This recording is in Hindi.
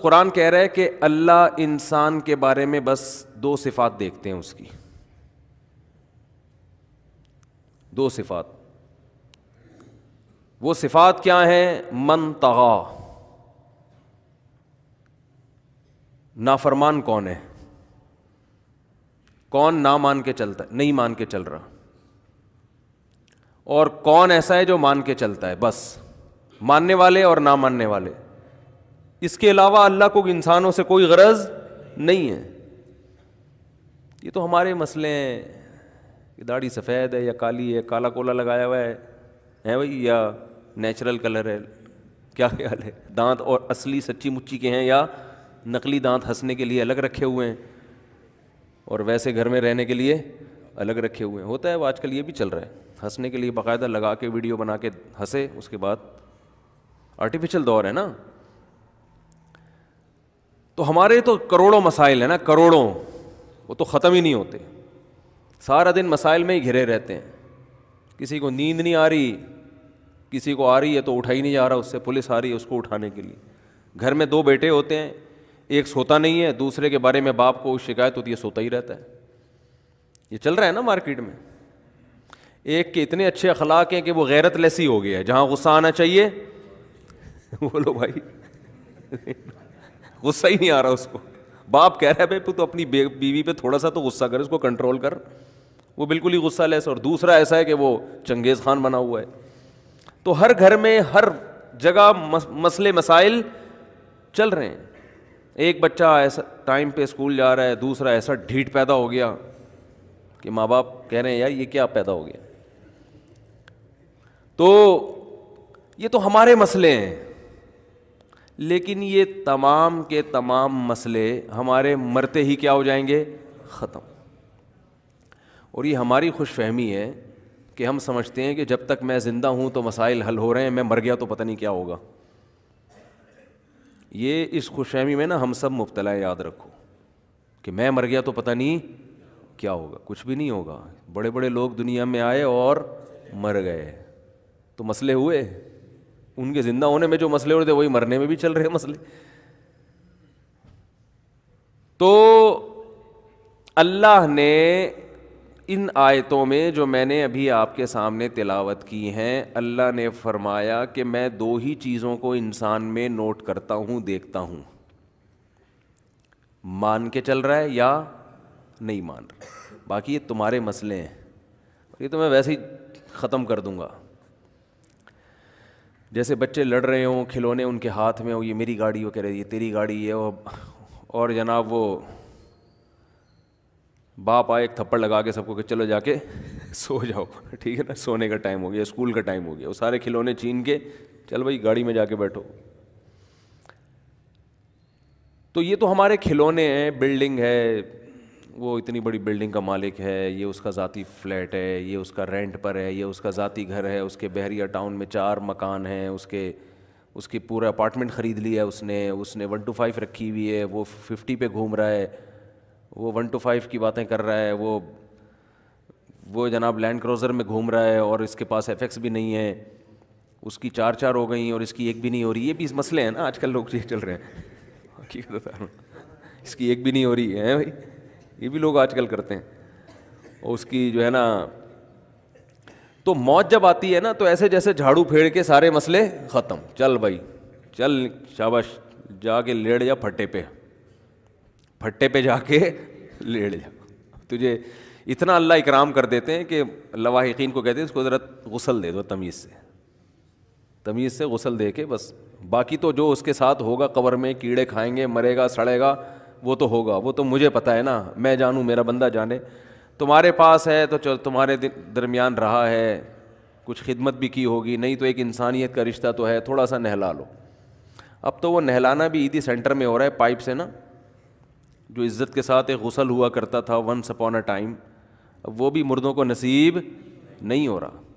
कुरान कह रहा है कि अल्लाह इंसान के बारे में बस दो सिफात देखते हैं उसकी दो सिफात वो सिफात क्या है मन तगा नाफरमान कौन है कौन ना मान के चलता नहीं मान के चल रहा और कौन ऐसा है जो मान के चलता है बस मानने वाले और ना मानने वाले इसके अलावा अल्लाह को इंसानों से कोई गरज नहीं है ये तो हमारे मसले हैं कि दाढ़ी सफ़ेद है या काली है काला कोला लगाया हुआ है हैं भाई या नेचुरल कलर है क्या ख्याल है दांत और असली सच्ची मुच्ची के हैं या नकली दांत हंसने के लिए अलग रखे हुए हैं और वैसे घर में रहने के लिए अलग रखे हुए हैं होता है आजकल ये भी चल रहा है हंसने के लिए बाकायदा लगा के वीडियो बना के हंसे उसके बाद आर्टिफिशियल दौर है ना तो हमारे तो करोड़ों मसाइल हैं ना करोड़ों वो तो ख़त्म ही नहीं होते सारा दिन मसाइल में ही घिरे रहते हैं किसी को नींद नहीं आ रही किसी को आ रही है तो उठा ही नहीं जा रहा उससे पुलिस आ रही है उसको उठाने के लिए घर में दो बेटे होते हैं एक सोता नहीं है दूसरे के बारे में बाप को शिकायत होती है सोता ही रहता है ये चल रहा है ना मार्केट में एक के इतने अच्छे अखलाक हैं कि वो गैरत लेसी हो गया है जहाँ गुस्सा आना चाहिए बोलो भाई गुस्सा ही नहीं आ रहा उसको बाप कह रहा है भाई तो अपनी बीवी पे थोड़ा सा तो गुस्सा कर उसको कंट्रोल कर वो बिल्कुल ही गुस्सा लेस और दूसरा ऐसा है कि वो चंगेज़ खान बना हुआ है तो हर घर में हर जगह मसले मसाइल चल रहे हैं एक बच्चा ऐसा टाइम पे स्कूल जा रहा है दूसरा ऐसा ढीठ पैदा हो गया कि माँ बाप कह रहे हैं यार ये क्या पैदा हो गया तो ये तो हमारे मसले हैं लेकिन ये तमाम के तमाम मसले हमारे मरते ही क्या हो जाएंगे ख़त्म और ये हमारी खुश है कि हम समझते हैं कि जब तक मैं ज़िंदा हूँ तो मसाइल हल हो रहे हैं मैं मर गया तो पता नहीं क्या होगा ये इस खुशहमी में ना हम सब मुबला याद रखो कि मैं मर गया तो पता नहीं क्या होगा कुछ भी नहीं होगा बड़े बड़े लोग दुनिया में आए और मर गए तो मसले हुए उनके जिंदा होने में जो मसले हो रहे थे वही मरने में भी चल रहे मसले तो अल्लाह ने इन आयतों में जो मैंने अभी आपके सामने तिलावत की हैं अल्लाह ने फरमाया कि मैं दो ही चीज़ों को इंसान में नोट करता हूँ देखता हूँ मान के चल रहा है या नहीं मान रहा बाकी ये तुम्हारे मसले हैं ये तो मैं वैसे ही ख़त्म कर दूंगा जैसे बच्चे लड़ रहे हों खिलौने उनके हाथ में हो ये मेरी गाड़ी वो कह रहे ये तेरी गाड़ी है और जनाब वो बाप आए एक थप्पड़ लगा के सबको कि चलो जाके सो जाओ ठीक है ना सोने का टाइम हो गया स्कूल का टाइम हो गया वो सारे खिलौने छीन के चल भाई गाड़ी में जाके बैठो तो ये तो हमारे खिलौने हैं बिल्डिंग है वो इतनी बड़ी बिल्डिंग का मालिक है ये उसका ज़ाती फ्लैट है ये उसका रेंट पर है ये उसका ज़ाती घर है उसके बहरिया टाउन में चार मकान हैं उसके उसके पूरा अपार्टमेंट ख़रीद लिया है उसने उसने वन टू फाइव रखी हुई है वो फिफ्टी पे घूम रहा है वो वन टू फाइव की बातें कर रहा है वो वो जनाब लैंड क्रोज़र में घूम रहा है और इसके पास एफ भी नहीं है उसकी चार चार हो गई और इसकी एक भी नहीं हो रही ये भी मसले हैं ना आजकल लोग ये चल रहे हैं इसकी एक भी नहीं हो रही है भाई ये भी लोग आजकल करते हैं और उसकी जो है ना तो मौत जब आती है ना तो ऐसे जैसे झाड़ू फेड़ के सारे मसले ख़त्म चल भाई चल शाबाश जाके लेट जा फट्टे पे फट्टे पे जाके लेट जा तुझे इतना अल्लाह इकराम कर देते हैं कि लवाहिकीन को कहते हैं इसको ज़रा गसल दे दो तमीज़ से तमीज़ से गसल दे के बस बाकी तो जो उसके साथ होगा कबर में कीड़े खाएंगे मरेगा सड़ेगा वो तो होगा वो तो मुझे पता है ना मैं जानूँ मेरा बंदा जाने तुम्हारे पास है तो तुम्हारे दरमियान रहा है कुछ खिदमत भी की होगी नहीं तो एक इंसानियत का रिश्ता तो है थोड़ा सा नहला लो अब तो वो नहलाना भी ईदी सेंटर में हो रहा है पाइप से ना जो इज़्ज़त के साथ एक गसल हुआ करता था वंस अपॉन अ टाइम वो भी मुर्दों को नसीब नहीं हो रहा